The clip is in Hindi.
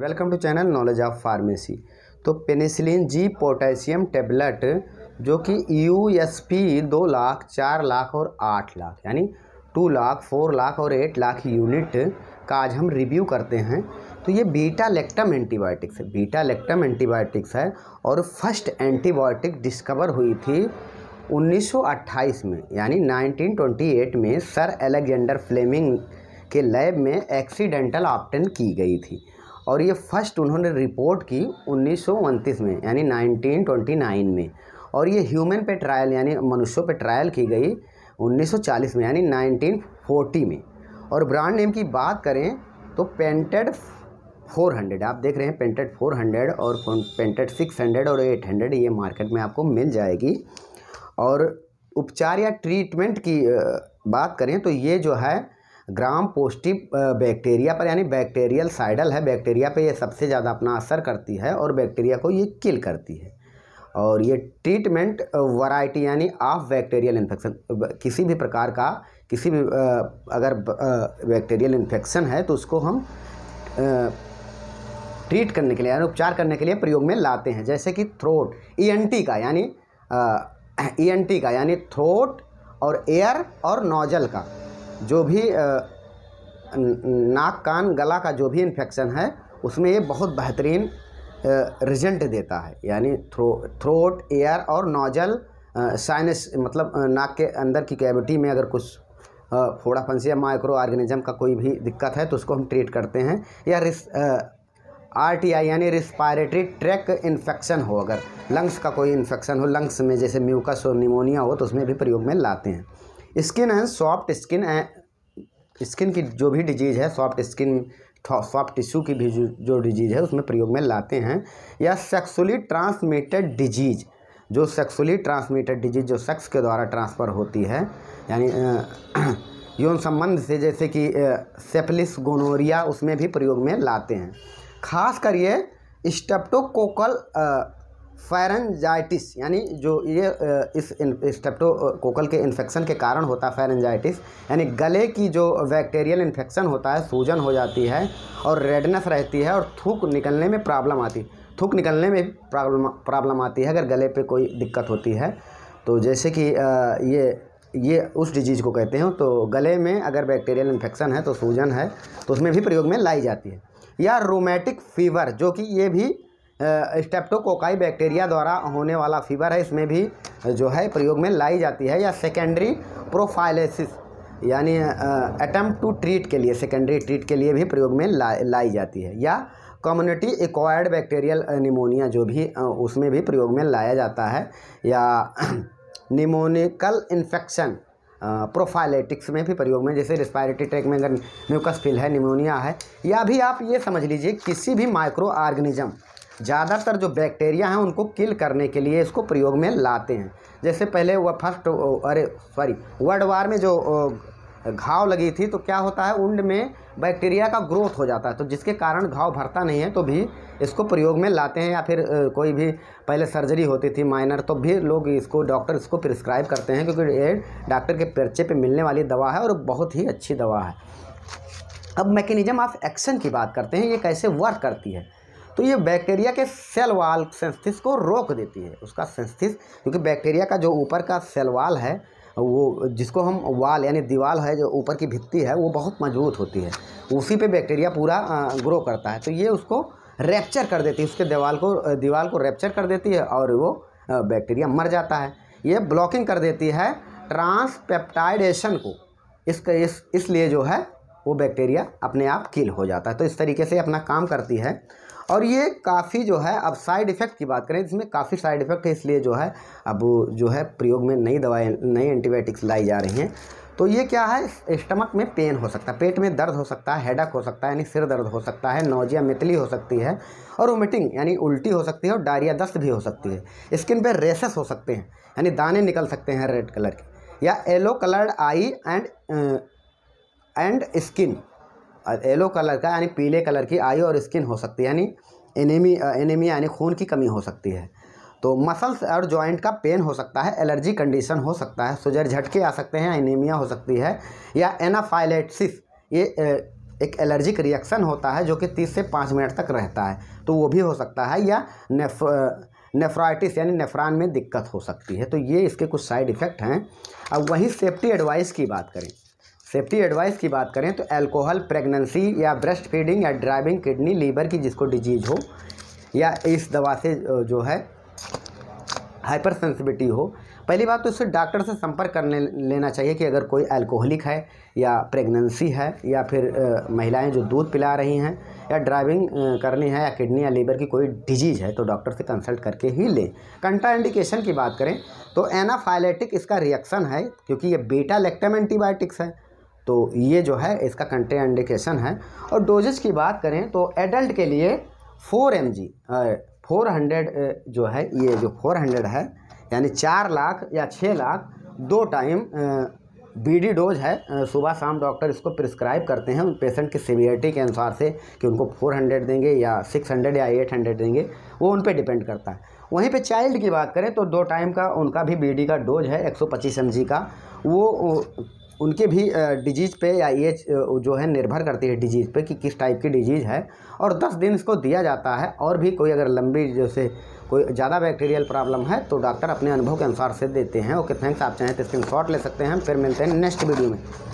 welcome to channel knowledge of pharmacy तो पेनिसिलिन जी पोटेशियम टेबलेट जो कि यू एस पी दो लाख चार लाख और आठ लाख यानी टू लाख फोर लाख और एट लाख यूनिट का आज हम रिव्यू करते हैं तो ये बीटा लेक्टम एंटीबायोटिक्स है बीटा लेक्टम एंटीबायोटिक्स है और फर्स्ट एंटीबायोटिक डिस्कवर हुई थी 1928 में यानी 1928 में सर एलेक्जेंडर फ्लेमिंग के लैब में एक्सीडेंटल ऑप्टन की गई थी और ये फर्स्ट उन्होंने रिपोर्ट की उन्नीस में यानी 1929 में और ये ह्यूमन पे ट्रायल यानी मनुष्यों पे ट्रायल की गई 1940 में यानी 1940 में और ब्रांड नेम की बात करें तो पेंटेड 400 आप देख रहे हैं पेंटेड 400 और पेंटेड 600 और 800 ये मार्केट में आपको मिल जाएगी और उपचार या ट्रीटमेंट की बात करें तो ये जो है ग्राम पोस्टिव बैक्टीरिया पर यानी बैक्टीरियल साइडल है बैक्टीरिया पे ये सबसे ज़्यादा अपना असर करती है और बैक्टीरिया को ये किल करती है और ये ट्रीटमेंट वैरायटी यानी ऑफ बैक्टीरियल इन्फेक्शन किसी भी प्रकार का किसी भी अगर बैक्टीरियल इन्फेक्शन है तो उसको हम ट्रीट करने के लिए यानी उपचार करने के लिए प्रयोग में लाते हैं जैसे कि थ्रोट ई e का यानी ई e का यानी थ्रोट और एयर और नोजल का जो भी नाक कान गला का जो भी इन्फेक्शन है उसमें ये बहुत बेहतरीन रिजल्ट देता है यानी थ्रो थ्रोट एयर और नोजल साइनस मतलब नाक के अंदर की कैविटी में अगर कुछ फोड़ा फंसी या माइक्रो ऑर्गेनिज्म का कोई भी दिक्कत है तो उसको हम ट्रीट करते हैं या रिस आर टी आई यानी रिस्पायरेटरी ट्रैक इन्फेक्शन हो अगर लंग्स का कोई इन्फेक्शन हो लंग्स में जैसे म्यूकस और निमोनिया हो तो उसमें भी प्रयोग में लाते हैं skin and soft skin skin की जो भी डिजीज़ है सॉफ्ट स्किन सॉफ्ट टिश्यू की भी जो डिजीज़ है उसमें प्रयोग में लाते हैं या सेक्सुअली ट्रांसमिटेड डिजीज़ जो सेक्सुअली ट्रांसमिटेड डिजीज़ जो सेक्स के द्वारा ट्रांसफ़र होती है यानी यौन संबंध से जैसे कि सेफलिस गोनोरिया उसमें भी प्रयोग में लाते हैं खास कर ये स्टेप्टोकोकल फेरेंजाइटिस यानी जो ये इस स्टेप्टोकोकल के इन्फेक्शन के कारण होता है फेरेंजाइटिस यानी गले की जो बैक्टीरियल इन्फेक्शन होता है सूजन हो जाती है और रेडनेस रहती है और थूक निकलने में प्रॉब्लम आती है थूक निकलने में प्रॉब्लम प्रॉब्लम आती है अगर गले पे कोई दिक्कत होती है तो जैसे कि ये ये उस डिजीज़ को कहते हैं तो गले में अगर बैक्टीरियल इन्फेक्शन है तो सूजन है तो उसमें भी प्रयोग में लाई जाती है या रोमेटिक फीवर जो कि ये भी स्टेप्टोकोकाई बैक्टीरिया द्वारा होने वाला फीवर है इसमें भी जो है प्रयोग में लाई जाती है या सेकेंडरी प्रोफाइलिस यानी अटैम्प्ट टू ट्रीट के लिए सेकेंडरी ट्रीट के लिए भी प्रयोग में ला, लाई जाती है या कम्युनिटी एक्वायर्ड बैक्टीरियल निमोनिया जो भी उसमें भी प्रयोग में लाया जाता है या निमोनिकल इन्फेक्शन प्रोफाइलेटिक्स में भी प्रयोग में जैसे रिस्पायरेटरी ट्रैक में अगर म्यूकस फिल है निमोनिया है या भी आप ये समझ लीजिए किसी भी माइक्रो ऑर्गेनिज्म ज़्यादातर जो बैक्टीरिया हैं उनको किल करने के लिए इसको प्रयोग में लाते हैं जैसे पहले वह फर्स्ट अरे सॉरी वर्ल्ड वार में जो घाव लगी थी तो क्या होता है उंड में बैक्टीरिया का ग्रोथ हो जाता है तो जिसके कारण घाव भरता नहीं है तो भी इसको प्रयोग में लाते हैं या फिर कोई भी पहले सर्जरी होती थी माइनर तो भी लोग इसको डॉक्टर इसको प्रिस्क्राइब करते हैं क्योंकि ये डॉक्टर के पर्चे पे मिलने वाली दवा है और बहुत ही अच्छी दवा है अब मैकेनिज्म ऑफ एक्शन की बात करते हैं ये कैसे वर्क करती है तो ये बैक्टीरिया के सेल वाल सेंस्थिस को रोक देती है उसका सेंस्थिस क्योंकि बैक्टीरिया का जो ऊपर का सेल वाल है वो जिसको हम वाल यानी दीवाल है जो ऊपर की भित्ति है वो बहुत मजबूत होती है उसी पे बैक्टीरिया पूरा ग्रो करता है तो ये उसको रैप्चर कर देती है उसके दीवाल को दीवाल को रैप्चर कर देती है और वो बैक्टीरिया मर जाता है ये ब्लॉकिंग कर देती है ट्रांसपेप्टाइडेशन को इसका इस इसलिए जो है वो बैक्टीरिया अपने आप किल हो जाता है तो इस तरीके से अपना काम करती है और ये काफ़ी जो है अब साइड इफ़ेक्ट की बात करें इसमें काफ़ी साइड इफ़ेक्ट है इसलिए जो है अब जो है प्रयोग में नई दवाएँ नई एंटीबायोटिक्स लाई जा रही हैं तो ये क्या है स्टमक में पेन हो सकता है पेट में दर्द हो सकता है हेडक हो सकता है यानी सिर दर्द हो सकता है नोजिया मितली हो सकती है और वोमिटिंग यानी उल्टी हो सकती है और डायरिया दस्त भी हो सकती है स्किन पे रेसेस हो सकते हैं यानी दाने निकल सकते हैं रेड कलर के या yellow coloured eye and and skin yellow colour का यानी पीले कलर की आई और स्किन हो सकती है यानी एनेमी एनेमी uh, यानी खून की कमी हो सकती है तो मसल्स और जॉइंट का पेन हो सकता है एलर्जी कंडीशन हो सकता है सुजर झटके आ सकते हैं एनीमिया हो सकती है या एनाफाइलेटिस ये uh, एक एलर्जिक रिएक्शन होता है जो कि तीस से पाँच मिनट तक रहता है तो वो भी हो सकता है या नेफ नेफ्राइटिस uh, यानी नेफ्रान में दिक्कत हो सकती है तो ये इसके कुछ साइड इफ़ेक्ट हैं अब वहीं सेफ्टी एडवाइस की बात करें सेफ्टी एडवाइस की बात करें तो अल्कोहल प्रेगनेंसी या ब्रेस्ट फीडिंग या ड्राइविंग किडनी लीवर की जिसको डिजीज हो या इस दवा से जो है हाइपर सेंसिबिटी हो पहली बात तो इससे डॉक्टर से संपर्क कर लेना चाहिए कि अगर कोई अल्कोहलिक है या प्रेगनेंसी है या फिर महिलाएं जो दूध पिला रही हैं या ड्राइविंग करनी है या किडनी या लीवर की कोई डिजीज़ है तो डॉक्टर से कंसल्ट करके ही लें कंटा इंडिकेशन की बात करें तो एनाफाइलेटिक इसका रिएक्शन है क्योंकि ये बेटा लेक्टम एंटीबायोटिक्स है तो ये जो है इसका कंटे इंडिकेशन है और डोजेज की बात करें तो एडल्ट के लिए four M G four hundred जो है ये जो फोर हंड्रेड है यानी चार लाख या छः लाख दो टाइम बीडी डोज है सुबह शाम डॉक्टर इसको प्रिस्क्राइब करते हैं उन पेशेंट की सीवियरिटी के अनुसार से कि उनको 400 देंगे या 600 या 800 देंगे वो उन पर डिपेंड करता है वहीं पे चाइल्ड की बात करें तो दो टाइम का उनका भी बीडी का डोज है 125 सौ का वो उनके भी डिजीज़ पे या एज जो है निर्भर करती है डिजीज़ पे कि किस टाइप की डिजीज़ है और 10 दिन इसको दिया जाता है और भी कोई अगर लंबी जैसे कोई ज़्यादा बैक्टीरियल प्रॉब्लम है तो डॉक्टर अपने अनुभव के अनुसार से देते हैं ओके थैंक्स आप चाहें तो स्क्रीन शॉट ले सकते हैं फिर मिलते हैं नेक्स्ट वीडियो में